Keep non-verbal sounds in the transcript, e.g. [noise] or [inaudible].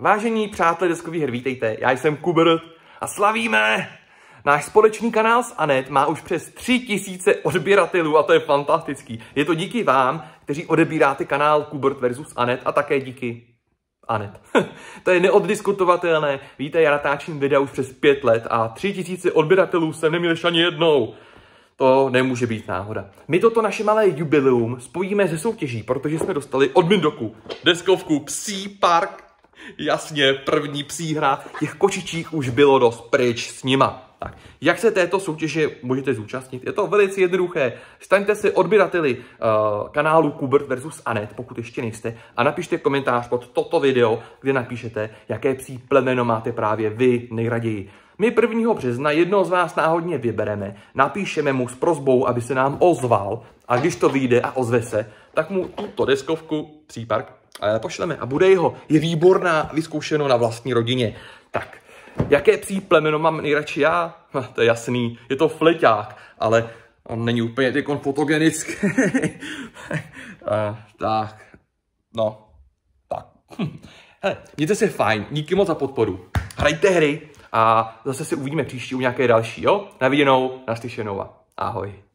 Vážení přátelé deskový her, vítejte, já jsem Kubr a slavíme! Náš společný kanál s Anet má už přes 3000 odběratelů a to je fantastický. Je to díky vám, kteří odebíráte kanál Kubert versus Anet a také díky Anet. [laughs] to je neoddiskutovatelné. Víte, já natáčím videa už přes pět let a 3000 odběratelů jsem neměl ani jednou. To nemůže být náhoda. My toto naše malé jubileum spojíme se soutěží, protože jsme dostali od Mindoku deskovku Psí park Jasně, první psí hra těch kočičích už bylo dost pryč s nima. Tak, jak se této soutěže můžete zúčastnit? Je to velice jednoduché. Staňte se odběrateli uh, kanálu Kubert versus Anet, pokud ještě nejste, a napište komentář pod toto video, kde napíšete, jaké psí plemeno máte právě vy nejraději. My 1. března jedno z vás náhodně vybereme, napíšeme mu s prozbou, aby se nám ozval a když to vyjde a ozve se, tak mu tuto deskovku Přípark pošleme a bude jeho. Je výborná, vyzkoušeno na vlastní rodině. Tak, jaké psí plemeno mám nejradši já? Ha, to je jasný, je to fleťák, ale on není úplně tykon fotogenický. [laughs] a, tak, no, tak. Hm. Hele, mějte se fajn, díky moc za podporu. Hrajte hry a zase se uvidíme příště u nějaké další, jo? Na viděnou, naslyšenou a ahoj.